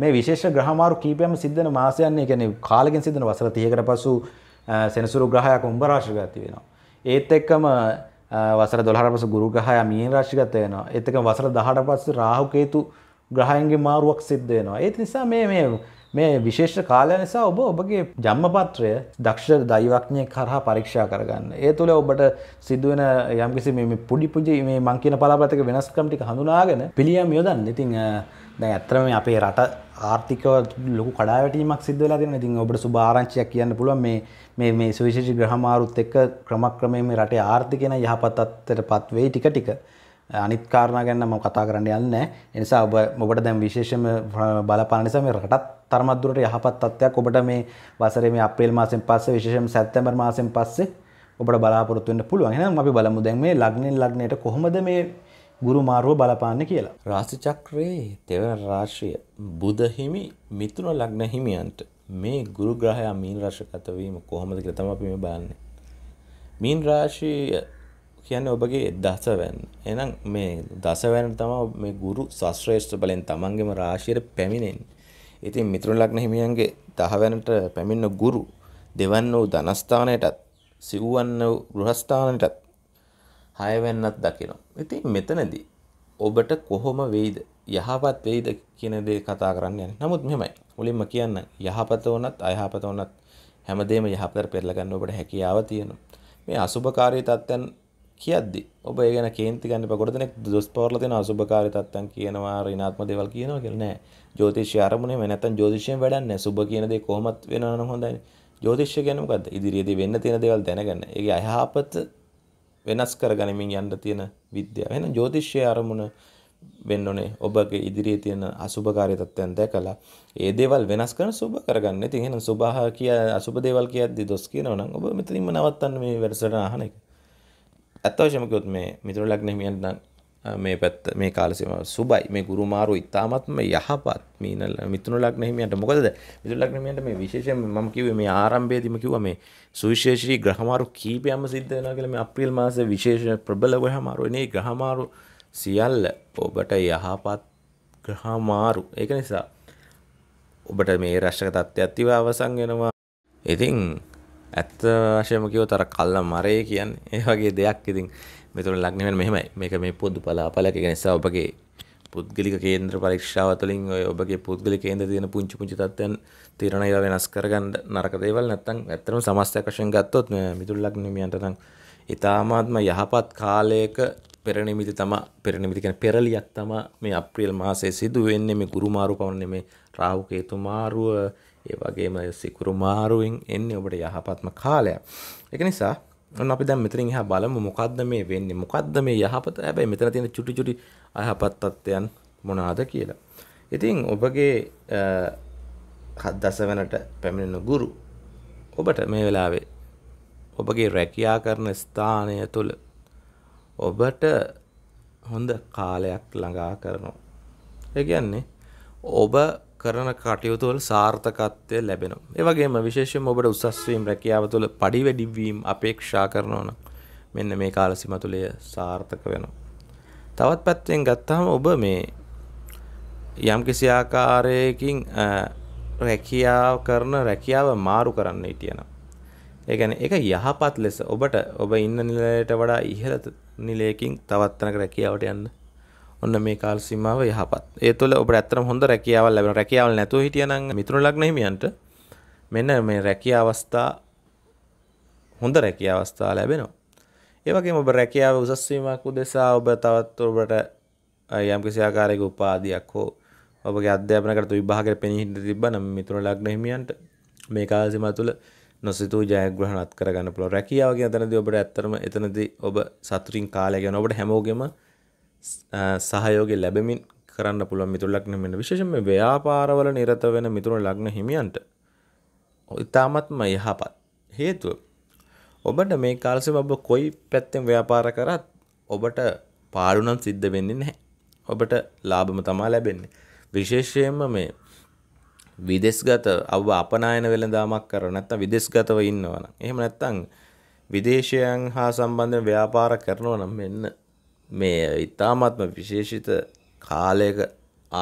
මේ විශේෂ ග්‍රහමාරු කීපයක්ම සිද්ධ වෙන මාසයන්නේ කියන්නේ කාලෙකින් සිද්ධ වෙන වසර 30කට පසු සෙනසුරු ග්‍රහයක් උඹ රාශියට ගත වෙනවා. ඒත් එක්කම වසර 12ට පසු ගුරු ග්‍රහය මීන රාශියට ගත වෙනවා. ඒත් එක්කම වසර 18ට පස්සේ රාහු කේතු ග්‍රහයන්ගේ මාරුවක් සිද්ධ වෙනවා. ඒ නිසා මේ මේ මේ විශේෂ කාලය නිසා ඔබ ඔබගේ ජම්මපත්‍රය දක්ෂ දෛවක්ඥය කරහා පරීක්ෂා කරගන්න. ඒ තුළ ඔබට සිදුවන යම්කිසි මේ පුඩි පුජි මේ මංකින පලාපතක වෙනස්කම් ටික හඳුනාගෙන පිළියම් යොදන්න. ඉතින් දැන් ඇත්තටම මේ අපේ රට ආර්ථිකව ලොකු කඩාවැටීමක් සිද්ධ වෙලා තියෙනවා. ඉතින් ඔබට සුබ ආරංචියක් කියන්න පුළුවන් මේ මේ මේ සුවිශේෂී ග්‍රහමාරුත් එක්ක ක්‍රමක්‍රමයෙන් මේ රටේ ආර්ථිකය යහපත් තත්ත්වයටපත් වෙයි ටික ටික. අනිත් කාරණා ගැන මම කතා කරන්න යන්නේ නැහැ. ඒ නිසා ඔබ ඔබට දැන් විශේෂම බලපාන නිසා මේ රටත් තරමත්දුරට යහපත් තත්ත්වයක් ඔබට මේ වසරේ මේ අප්‍රේල් මාසෙන් පස්සේ විශේෂයෙන්ම සැප්තැම්බර් මාසෙන් පස්සේ ඔබට බලාපොරොත්තු වෙන්න පුළුවන්. එහෙනම් අපි බලමු දැන් මේ ලග්නෙන් ලග්නයට කොහොමද මේ ගුරු මාරුව බලපාන්නේ කියලා. රාශි චක්‍රයේ තෙවන රාශිය බුධ හිමි මිථුන ලග්න හිමියන්ට මේ ගුරු ග්‍රහයා මීන රාශිගත වීම කොහොමද කියලා තමයි අපි මේ බලන්නේ. මීන රාශිය කියන්නේ ඔබගේ දසවැන්න. එහෙනම් මේ දසවැන්න තමයි මේ ගුරු සශ්‍රේෂ්ඨ බලෙන් තමන්ගේම රාශියට පැමිණෙන්නේ. ඉතින් මිතුරු ලග්න හිමියන්ගේ දහවැනට පැමිණ ගුරු දෙවන්න වූ ධනස්ථානයටත් සිව්වන්න වූ ගෘහස්ථානයටත් හයවැන්නත් දකිනවා. ඉතින් මෙතනදී ඔබට කොහොම වෙයිද යහපත් වෙයිද කියන දේ කතා කරන්න යන්නේ. නමුත් මෙහෙමයි. මුලින්ම කියන්න යහපත වුණත් අයහපත වුණත් හැමදේම යහපතට පෙරලා ගන්න ඔබට හැකියාව තියෙනවා. මේ අසුභකාරී තත්ත්වයන් කියද්දි ඔබ ගැන කේන්ති ගන්න පකොටදනෙක් දොස් පවරලතින අසුභකාරිතත්තන් කියනවා රිනාත්ම දෙවල් කියනවා කියලනෑ ජෝතිෂය අරමුණේ නැතන් ජෝතිෂයෙන් වැඩන්න සුබ කියනදේ කොමත් වෙනන හොඳයි ජෝතිෂ්‍ය ගැනකද ඉදිරියේදී වෙන්න තියෙන දේවල් දැනගන්න ඒ අයහපත වෙනස් කර ගනිමින් යන්න තියෙන විද්‍යාව වෙන ජෝතිෂ්‍යය අරමුණ වෙන්නනේ ඔබගේ ඉදිරියේ තියෙන අසුභකාරී තත්ත්වයන් දැකලා ඒ දේවල් වෙනස් කරන සුබ කරගන්න. ඉතින් එහෙනම් සුභහ කිය අසුබ දේවල් කියද්දි දොස් කියනවනම් ඔබ මෙතනින්ම නවත්තන්න මේ වැඩසටහන අහන එක. ඇත්තවශමකොත් මේ මිතුර ලක්න හිමියන්ට මේ පැත් මේ කාලසිම සුබයි මේ ගුරුමාරු ඉතාමත්ම යහපත් මීනල් මිතුරු ලක්න හිමියන්ට මොකද මිතුරු ලක්න හිමියන්ට මේ විශේෂයෙන් මම කිව්වේ මේ ආරම්භයේදීම කිව්වා මේ සුවිශේෂී ග්‍රහමාරු කීපයක්ම සිද්ධ වෙනවා කියලා මේ අප්‍රේල් මාසයේ විශේෂ ප්‍රබල ග්‍රහමාරු එනේ ග්‍රහමාරු සියල්ල ඔබට යහපත් ග්‍රහමාරු ඒක නිසා ඔබට මේ රශ්ක තත්ත්වයක් තිව අවසන් වෙනවා ඉතින් ඇත්ත වශයම කිව තර කල්ල මරය කියන්න ඒවගේ දෙයක් ඉතින් මෙතුර ලක්නවෙන් මෙහමයි මේක මේ පොද්දු පලාපලක නිසා ඔබගේ පුද්ගලික කේන්ද්‍ර පරීක්ෂාව තුළින් ඔය ඔබගේ පුද්ගලි කේන්ද තියෙන පුංචි පුංචි තත්ත්වයන් තීරණය වෙනස් කරගන්න නරක දේවල් නැත්නම් ඇත්තටම සමස්තයක් වශයෙන් ගත්තොත් මිතුල් ලග්නමියන්ට නම් ඊ타මාත්ම යහපත් කාලයක පෙරනිමිති තම පෙරනිමිති කියන පෙරලියක් තම මේ අප්‍රේල් මාසයේ සිදු වෙන්නේ මේ ගුරු මාරු පවන්නේ මේ රාහු කේතු මාරුව ඒ වගේම සිකුරු මාරුවෙන් එන්නේ ඔබට යහපත්ම කාලයක් ඒක නිසා ඔන්න අපි දැන් මෙතනින් එහා බලමු මොකද්ද මේ වෙන්නේ මොකද්ද මේ යහපත හැබැයි මෙතන තියෙන චුටි චුටි අයහපත් තත්ත්වයන් මොනවාද කියලා ඉතින් ඔබගේ හත් දසවනට පැමිණෙන ගුරු ඔබට මේ වෙලාවේ ඔබගේ රැකියා කරන ස්ථානය තුළ ඔබට හොඳ කාලයක් ළඟා කරනවා. ඒ කියන්නේ ඔබ කරන කටයුතුවල් සාර්ථකත්වය ලැබෙනවා. ඒ වගේම විශේෂයෙන්ම ඔබට උසස් වීම රැකියාව තුළ පඩි වැඩි වීම අපේක්ෂා කරනවා නම් මෙන්න මේ කාල සීමා තුළ සාර්ථක වෙනවා. තවත් පැත්තෙන් ගත්තාම ඔබ මේ යම්කිසි ආකාරයකින් රැකියාව කරන රැකියාව මාරු කරන්න හිටියනම්. ඒ කියන්නේ ඒක යහපත් ලෙස ඔබට ඔබ ඉන්න නිලයට වඩා ඉහළ නිලයකින් තවත් තැනක රැකියාවට යන්න ඔන්න මේ කාල සීමාව යහපත්. ඒ තුළ ඔබට ඇත්තටම හොඳ රැකියාවක් ලැබෙන රැකියාවක් නැතුව හිටියනම් මිතුරු ලග්න හිමියන්ට මෙන්න මේ රැකියා අවස්ථා හොඳ රැකියා අවස්ථා ලැබෙනවා. ඒ වගේම ඔබ රැකියාව උසස් වීමක් උදෙසා ඔබ තවත් ඔබට යම්කිසි ආකාරයක උපාධියක් හෝ ඔබගේ අධ්‍යාපනකට විභාගයට පෙනී හිටින්න තිබ්බනම් මිතුරු ලග්න හිමියන්ට මේ කාල සීමාව තුළ නොසිතූ ජයග්‍රහණත් කරගන්න පුළුවන්. රැකියාව කියන තැනදී ඔබට ඇත්තටම එතනදී ඔබ සතුටින් කාලය ගන්න ඔබට හැමෝගෙම සහයෝග ලැබමින් කරන්න පුළුව මිතුර ලක්න මෙන්න විශේෂම ව්‍යාපාරවල නිරත වෙන මිතුරු ලග්න හිමියන්ට ඉතාමත්ම යහපත් හේතුව ඔබට මේ කාලසි ඔබ කොයි පැත්තෙන් ව්‍යාපාර කරත් ඔබට පාඩුනම් සිද්ධ වෙන්නේ නැහැ ඔබට ලාභම තමා ලැබෙන්නේ විශේෂයෙන්ම මේ විදෙස්ගත අව අපනායන වෙළඳාමක් කර නැත්නම් විදෙස්ගතව ඉන්නවනම් එහෙම නැත්නම් විදේශයන් හා සම්බන්ධ ව්‍යාපාර කරනවා නම් මෙන්න මේ ඉතාමත්ම විශේෂිත කාලයක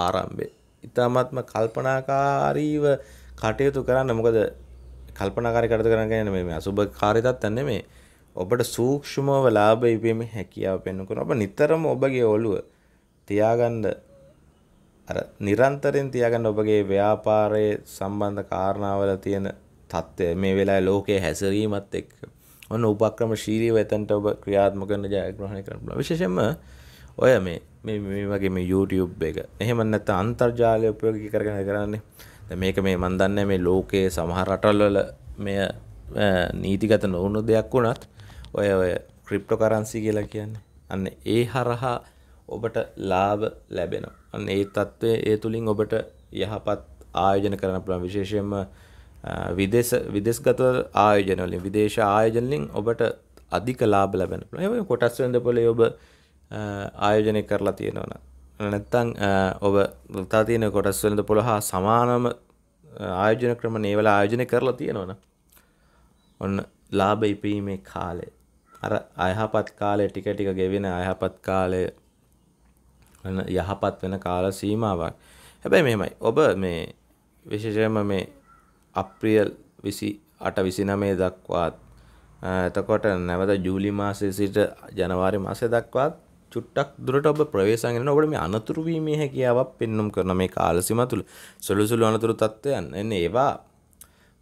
ආරම්භේ. ඉතාමත්ම කල්පනාකාරීව කටයුතු කරන්න මොකද කල්පනාකාරි කටයුතු කරන්න කියන්නේ මේ අසුබ කාර්යයටත් නෙමෙයි. ඔබට සූක්ෂමව ලාභ ඉපීමේ හැකියාව පෙන්වන ඔබ නිතරම ඔබගේ ඔළුව තියාගන්න අර නිරන්තරයෙන් තියාගන්න ඔබගේ ව්‍යාපාරයේ සම්බන්ධ කාරණාවල තියෙන තත්ත්වය මේ වෙලාවේ ලෝකයේ හැසිරීමත් එක්ක ඔන්න උපක්‍රම ශීලීව ඇතැන්ට ඔබ ක්‍රියාත්ම කරන ජයග්‍රහණය කරන විශෂම ඔය මේ මේ වගේ මේ YouTube එක එහෙම නැත්නම් අන්තර්ජාලය උපයෝගී කරගෙන කරන්නේ දැන් මේක මේ මන් දන්නේ මේ ලෝකයේ සමහර රටවල මෙය නීතිගත නොවුණු දෙයක් වුණත් ඔය ඔය ක්‍රිප්ටෝ කරන්සි කියලා කියන්නේ අන්න ඒ හරහා ඔබට ලාභ ලැබෙනවා. අන්න ඒ తත්වයේ ඒ තුලින් ඔබට යහපත් ආයෝජන කරන්න පුළුවන් විශේෂයෙන්ම විදේශ විදෙස්ගත ආයෝජනවලින් විදේශ ආයෝජනලින් ඔබට අධික ලාබ ලැබෙන ඒ කොටස් වෙන්ඩ පොලේ ඔබ ආයෝජනය කරලා තියෙනවන නැත්තං ඔබ තා තියෙන කොටස් වෙලඳ පොළ හා සමානම ආයෝජන ක්‍රම නේවල ආයෝජනය කරලා තියෙනවන ඔන්න ලාබ ඉපීමේ කාලේ අර අයහපත් කාලය ටික ටික ගෙවෙන අයහපත් කාලය යහපත් වෙන කාල සීමාවක් හැබැයි මෙමයි ඔබ මේ විශේෂයම මේ අප්‍රියල් විසි අට විසිනමේ දක්වාත් එතකොට නැවත ජූලි මාසය සිට ජනවාරි මාසය දක්වාත් චුට්ටක් දුරට ඔබ ප්‍රවේශගෙන ඔබට මේ අනතුරුවීමේ හැකියාවක් පෙන්නුම් කරන මේ කාලසිම තුළ සොළුසුළු අනතුරු තත්ත්වයන් එන්න ඒවා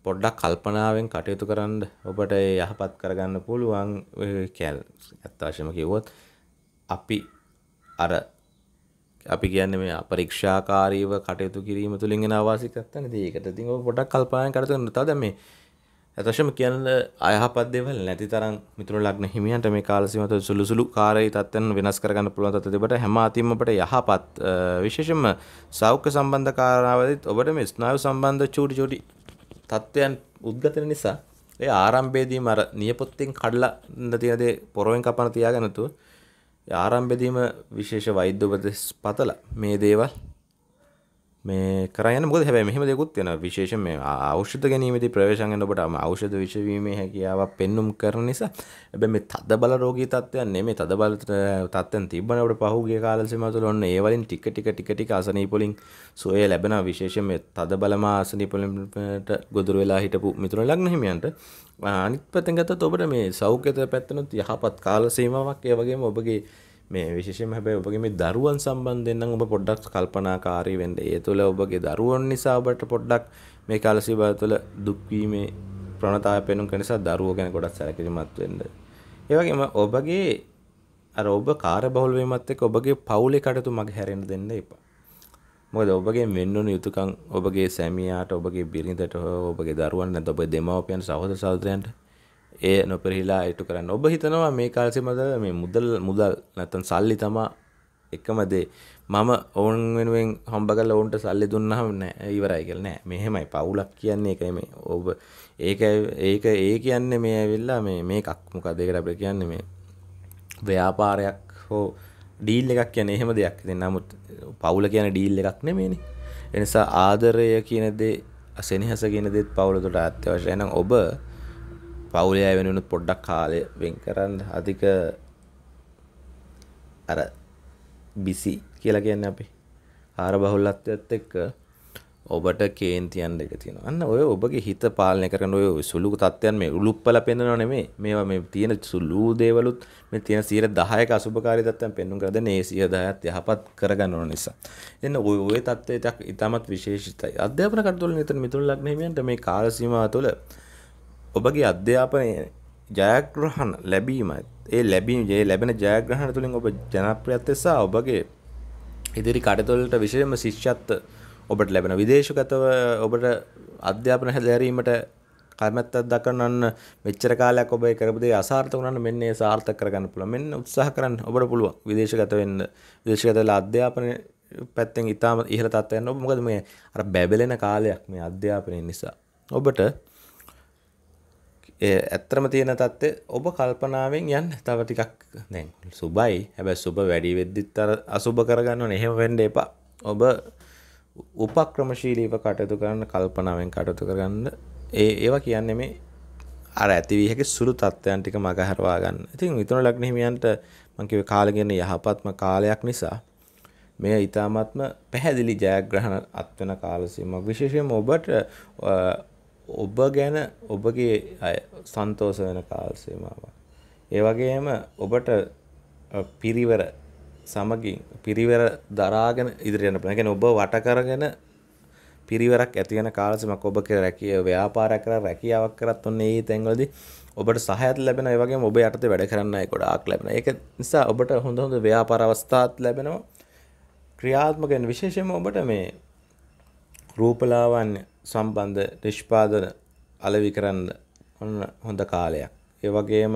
පොඩ්ඩක් කල්පනාවෙන් කටයුතු කරන්න ඔබට යහපත් කරගන්න පුළුවන් කැල් ඇත්තාශම කිව්වොත් අපි අර අපි කියන්නේ මේ අපරීක්ෂාකාරීව කටයුතු කිරීම තුළින් එන අවාසිකත්වන ඒකට ඉතින් ඔය පොඩක් කල්පනා කරලා තියෙනවා තව දැන් මේ අතවශ්‍යම කියන්න අයහපත් දේවල් නැති තරම් මිතුරු ලග්න හිමියන්ට මේ කාල සීමා තුළ සුළු සුළු කාර්යී තත්ත්වයන් වෙනස් කරගන්න පුළුවන් තත්ත්ව තිබට හැම අතින්ම අපට යහපත් විශේෂයෙන්ම සෞඛ්‍ය සම්බන්ධ කාරණාවලදීත් ඔබට මේ ස්නායු සම්බන්ධ චූටි චූටි තත්ත්වයන් උද්ගත වෙන නිසා ඒ ආරම්භයේදීම අර නියපොත්තෙන් කඩලා ඉඳ තියෙන දේ පොරවෙන් කපන තියාගෙන තුව ආරම්භදීම විශේෂ වෛද්‍ය උපදෙස් පතල මේ දේවල් මේ කරයන මොකද හැබැයි මෙහෙම දෙකුත් වෙන විශේෂ මේ ඖෂධ ගැනීමේදී ප්‍රවේශයෙන් ඔබට ඖෂධ විෂවීමේ හැකියාවක් පෙන්눔 කරන නිසා හැබැයි මේ තද බල රෝගී තත්ත්වයන් නෙමෙයි තද බල තත්ත්වයන් තිබ්බනේ අපිට පහුගිය කාල සීමාව තුළ ඔන්න ඒ වලින් ටික ටික ටික ටික අසනීප වලින් සෝය ලැබෙනවා විශේෂයෙන් මේ තද බලම අසනීප වලට ගොදුරු වෙලා හිටපු මිතුරන් ලග්න හිමියන්ට අනිත් පැතෙන් ගතත් ඔබට මේ සෞඛ්‍යත පැත්තනොත් යහපත් කාල සීමාවක් ඒ වගේම ඔබගේ මේ විශේෂයෙන්ම හැබැයි ඔබගේ මේ දරුවන් සම්බන්ධයෙන් නම් ඔබ පොඩ්ඩක් කල්පනාකාරී වෙන්න. ඒ තුළ ඔබගේ දරුවන් නිසා ඔබට පොඩ්ඩක් මේ කාල සීමාව තුළ දුක් වීමේ ප්‍රවණතාවය පෙනුම් කරන නිසා දරුවෝ ගැන ගොඩක් සැලකිලිමත් වෙන්න. ඒ වගේම ඔබගේ අර ඔබ කාර්යබහුල වීමත් එක්ක ඔබගේ පවුලේ කටයුතු මගහැරෙන්න දෙන්න එපා. මොකද ඔබගේ මෙන්න ඕන යුතුයකම් ඔබගේ සැමියාට ඔබගේ බිරිඳට ඔබගේ දරුවන් නැත්නම් ඔබේ දෙමව්පියන් සහෝදර සහෝදරයන්ට ඒ නොපෙරහිලා ඉටු කරන්න ඔබ හිතනවා මේ කාලසේ මත මේ මුදල් මුදල් නැත්නම් සල්ලි තමා එකම දේ මම ඔවුන් වෙනුවෙන් හම්බ කරලා ඔවුන්ට සල්ලි දුන්නහම නෑ ඉවරයි කියලා නෑ මෙහෙමයි පවුලක් කියන්නේ ඒකයි මේ ඔබ ඒක ඒක ඒ කියන්නේ මේ ඇවිල්ලා මේ මේකක් මොකද ඒකට අපිට කියන්නේ මේ ව්‍යාපාරයක් හෝ ඩීල් එකක් කියන එහෙම දෙයක් දෙ නමුත් පවුල කියන ඩීල් එකක් නෙමේනි එනිසා ආදරය කියනදේ අසෙනහස කියන දෙත් පවුලතුට අත්‍යවශය නම් ඔබ පවුලයා වෙනුණු පොඩ්ඩක් කාලය වෙන් කරන්න අධික අර බිසි කියලා කියන්න අපි ආර බහුල්ලත්යත් එක්ක ඔබට කේන්තියන් එක තියෙන අන්න ඔය ඔබගේ හිත පාලනය කරන ඔය සුළු තත්ත්වයන් මේ උළුප්පල පෙන්වනව නෙමේ මේවා මේ තියෙන සුළු දේවලුත් මේ තියෙන 110ක අසුභකාරී තත්ත්වයන් පෙන්වුම් කරද මේ 110ත් යහපත් කරගන්න ඕන නිසා එන්න ඔය ඔය තත්ත්වයට ඉතාමත් විශේෂිතයි අධ්‍යාපන කටයුතු නිතර මිතුරු ලග්න හිමියන්ට මේ කාල සීමාව තුළ ඔබගේ අධ්‍යාපනයේ ජයග්‍රහණ ලැබීම ඒ ලැබීම ඒ ලැබෙන ජයග්‍රහණ තුළින් ඔබ ජනප්‍රියත්වය සහ ඔබගේ ඉදිරි කටයුතුවලට විශේෂම ශිෂ්‍යත්ව ඔබට ලැබෙන විදේශගතව ඔබට අධ්‍යාපන හැදෑරීමට කැමැත්තක් දක්වන්න මෙච්චර කාලයක් ඔබ කරපු දේ අසාර්ථක වුණානම් මෙන්න ඒ සාර්ථක කරගන්න පුළුවන්. මෙන්න උත්සාහ කරන්න ඔබට පුළුවන් විදේශගත වෙන්න. විදේශගත වෙලා අධ්‍යාපනය පැත්තෙන් ඉතාම ඉහළ තත්ත්වයක් යන්න ඔබ මොකද මේ අර බැබලෙන කාලයක් මේ අධ්‍යාපනය නිසා. ඔබට ඒ ඇත්තම තියෙන தත්ත්වය ඔබ කල්පනාවෙන් යන්න තව ටිකක් දැන් සුබයි. හැබැයි සුබ වැඩි වෙද්දිත් අර අසුබ කරගන්න ඕනේ. එහෙම වෙන්න එපා. ඔබ උපක්‍රමශීලීව කටයුතු කරන්න කල්පනාවෙන් කටයුතු කරගන්න ඒ ඒවා කියන්නේ මේ අර ඇතිවිය හැකි සුළු තත්ත්වයන් ටික මගහරවා ගන්න. ඉතින් විතුන ලග්න හිමියන්ට මම කිව්වේ කාලගෙන යහපත්ම කාලයක් නිසා මෙය ඊ타මත්ම පැහැදිලි ජයග්‍රහණ අත්වන කාල සීමාවක් විශේෂයෙන්ම ඔබට ඔබ ගැන ඔබගේ අය සන්තෝෂ වෙන කාල සීමාවක්. ඒ වගේම ඔබට පිරිවර සමගින් පිරිවර දරාගෙන ඉදිරියට යන්න පුළුවන්. ඒ ඔබ වට කරගෙන පිරිවරක් ඇති වෙන කාලසීමක් ඔබ කියලා රැකිය ව්‍යාපාරයක් කරලා රැකියාවක් කරත් ඔන්න ඒ තැන්වලදී ඔබට සහයත් ලැබෙනවා. ඒ වගේම ඔබ යටතේ වැඩ කරන්නයි ගොඩාක් ලැබෙනවා. ඒක නිසා ඔබට හොඳ හොඳ ව්‍යාපාර අවස්ථාත් ලැබෙනවා. ක්‍රියාත්මක වෙන විශේෂයෙන්ම ඔබට මේ රූපලාවන්‍ය සම්බන්ධ නිෂ්පාදන අලෙවි කරන්න ඔන්න හොඳ කාලයක්. ඒ වගේම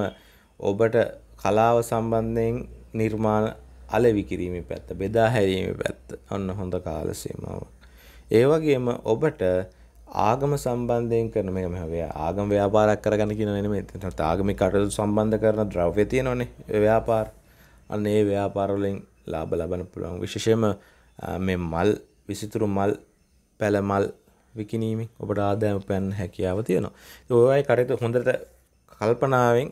ඔබට කලාව සම්බන්ධයෙන් නිර්මාණ අලෙවි කිරීම පැත්ත බෙදා හැරීම පැත්ත ඔන්න හොඳ කාලසීමාව. ඒවගේම ඔබට ආගම සම්බන්ධයෙන් කරන මේ මෙහවේ ආගම ව්‍යාපාරක් කරගන්න කියන නෙමෙයි ආගමික කටයුතු සම්බන්ධ කරන ද්‍රව්‍ය තියෙනවනේ ව්‍යාපාර අන්න ඒ ව්‍යාපාර වලින් ලාභ ලබන්න පුළුවන් විශේෂයෙන්ම මේ මල් විසිතුරු මල් පැල මල් විකිනීමෙන් ඔබට ආදායම පැන්න හැකියාව තියෙනවා. ඒවයි කටයුතු හොඳට කල්පනාවෙන්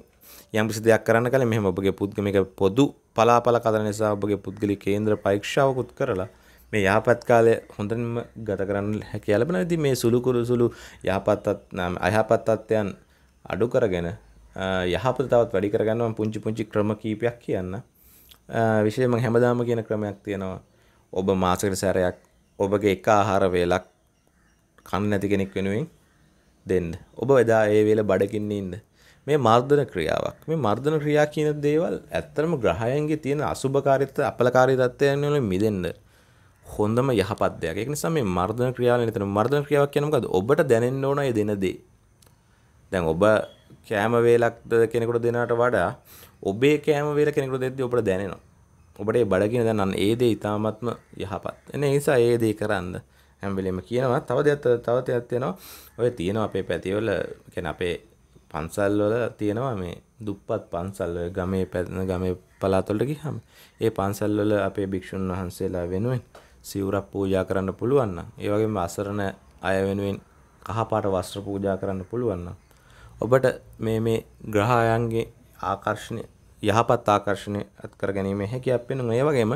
යම් කිසි දෙයක් කරන්න කලින් මෙහෙම ඔබගේ පුද්ගමික පොදු පලාපල කතර නිසා ඔබගේ පුද්ගලි කේන්ද්‍ර පරීක්ෂාවකුත් කරලා මේ යහපත් කාලය හොඳින්ම ගත කරන්න හැකි ලැබෙන විදිහ මේ සුළු කුරු සුළු යහපත් අයහපත් තත්ත්වයන් අඩු කරගෙන යහපත තවත් වැඩි කරගන්න මම පුංචි පුංචි ක්‍රම කීපයක් කියන්න. විශේෂයෙන්ම හැමදාම කියන ක්‍රමයක් තියෙනවා. ඔබ මාසයකට සැරයක් ඔබගේ එක ආහාර වේලක් කන්න නැති කෙනෙක් වෙනුවෙන් දෙන්න. ඔබ එදා ඒ වේල බඩගින්න ඉන්න. මේ මර්ධන ක්‍රියාවක්. මේ මර්ධන ක්‍රියා කියන දේවල් ඇත්තටම ග්‍රහයන්ගේ තියෙන අසුභකාරීත්ව අපලකාරී තත්ත්වයන් වලින් මිදෙන්න හොඳම යහපත් දෙයක්. ඒක නිසා මේ මර්ධන ක්‍රියාවල නිතර මර්ධන ක්‍රියාවක් කියන්නේ මොකද්ද? ඔබට දැනෙන්න ඕන ඒ දෙන දේ. දැන් ඔබ කෑම වේලක්ද කෙනෙකුට දෙනාට වඩා ඔබේ කෑම වේල කෙනෙකුට දෙද්දී ඔබට දැනෙනවා. ඔබට ඒ බඩගින දැනන්න ඒ දේ ඉතාමත්ම යහපත්. එනේ නිසා ඒ දේ කරන්න හැම වෙලෙම කියනවා. තව දෙයක් තව දෙයක් තියෙනවා. ඔය තියෙනවා අපේ පැතිවල කියන්නේ අපේ පන්සල් වල තියෙනවා මේ දුප්පත් පන්සල් ගමේ පැන ගමේ පලාතොලට ගිහම ඒ පන්සල් වල අපේ භික්ෂුන් වහන්සේලා වෙනුවෙන් සිවුරක් පූජා කරන්න පුළුවන් නම් ඒ වගේම අසරණ අය වෙනුවෙන් කහපාට වස්ත්‍ර පූජා කරන්න පුළුවන් නම් ඔබට මේ මේ ග්‍රහයන්ගේ ආකර්ෂණය යහපත් ආකර්ෂණය අත් කර ගැනීම හැකියාවක් වෙනවා ඒ වගේම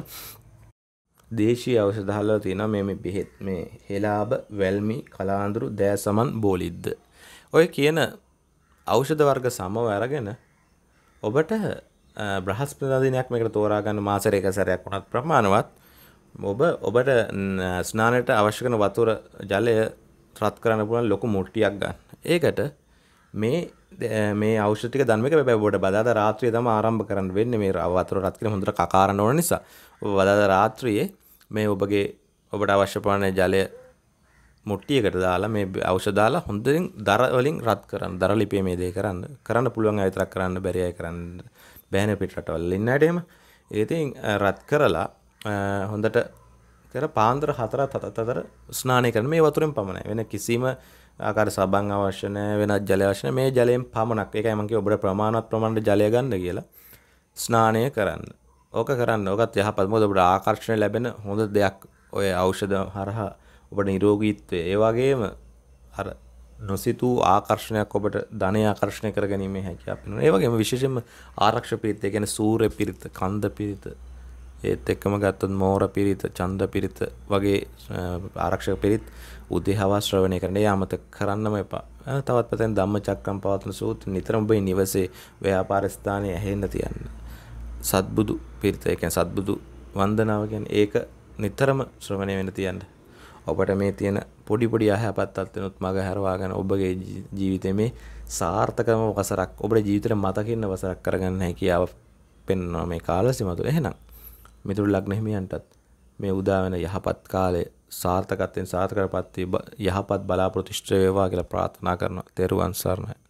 දේශීය ඖෂධ හලලා තියෙනවා මේ මේ බෙහෙත් මේ හෙලාබ වැල්මි කලාඳුරු දෑසමන් බෝලිද්ද ඔය කියන ඖෂධ වර්ග සමව අරගෙන ඔබට බ්‍රහස්පතිදිනයක් මේකට තෝරා ගන්න මාසෙක එක සැරයක් වුණත් ප්‍රමාණවත් ඔබ ඔබට ස්නානයට අවශ්‍ය කරන වතුර ජලය රත් කරන්න පුළුවන් ලොකු මුට්ටියක් ගන්න. ඒකට මේ මේ ඖෂධ ටික දන්න එක හැබැයි ඔබට බදාදා රාත්‍රියේ තමයි ආරම්භ කරන්න වෙන්නේ මේ වතුර රත් කරලා හොඳට කකාරන්න ඕන නිසා. ඔබ බදාදා රාත්‍රියේ මේ ඔබගේ ඔබට අවශ්‍ය ප්‍රමාණය ජලය මොට්ටියකට දාලා මේ අවශ්‍ය දාලා හොඳින් දර වලින් රත් කරන්න දර ලිපිය මේ දේ කරන්න කරන්න පුළුවන් අය විතරක් කරන්න බැරි අය කරන්න බෑනේ පිට රටවල් ඉන්නට එහෙම ඉතින් රත් කරලා හොඳට කර පාන්දර හතරත් හතත් අතර ස්නානය කරන මේ වතුරෙන් පමණයි වෙන කිසිම ආකාර සබන් අවශ්‍ය නැහැ වෙනත් ජලය අවශ්‍ය නැහැ මේ ජලයෙන් පමණක් ඒකයි මම කිය ඔබට ප්‍රමාණවත් ප්‍රමාණයට ජලය ගන්න කියලා ස්නානය කරන්න. ඕක කරන්න. ඕකත් යහපත් මොකද ඔබට ආකර්ෂණය ලැබෙන හොඳ දෙයක් ඔය ඖෂධ හරහා ඔබට නිරෝගීත්වය ඒ වගේම අර නොසිතූ ආකර්ෂණයක් ඔබට ධනය ආකර්ෂණය කර ගැනීමේ හැකියාව පෙන්වනවා. ඒ වගේම විශේෂයෙන්ම ආරක්ෂක පිරිත, ඒ කියන්නේ සූර්ය පිරිත, කන්ද පිරිත, ඒත් එක්කම ගත්තොත් මෝර පිරිත, චන්ද පිරිත වගේ ආරක්ෂක පිරිත් උදේහවා ශ්‍රවණය කරන්න යාමත කරන්නම එපා. තවත් පැත්තෙන් ධම්මචක්‍රම් පවත්වන සූත්‍ර නිතරම ඔබේ නිවසේ ව්‍යාපාර ස්ථානයේ ඇහෙන්න තියන්න. සත්බුදු පිරිත, ඒ කියන්නේ සත්බුදු වන්දනාව කියන්නේ ඒක නිතරම ශ්‍රවණය වෙන්න තියන්න. ඔබට මේ තියෙන පොඩි පොඩි අයහපත් අත්වෙනුත් මග හැරවාගෙන ඔබගේ ජීවිතය මේ සාර්ථකම වසරක් ඔබට ජීවිතයට මතකින්න වසරක් කරගන්න හැකියාව පෙන්නවා මේ කාලසිමතු එහෙනම් මිතුරු ලග්න හිමියන්ටත් මේ උදාවන යහපත් කාලය සාර්ථකත්වයෙන් සාර්ථකර පත්වී යහපත් බලාපොරොතිෂ්ඨ වේවා කියලා ප්‍රාර්ථනා කරනවා තෙරුවන් සරණයි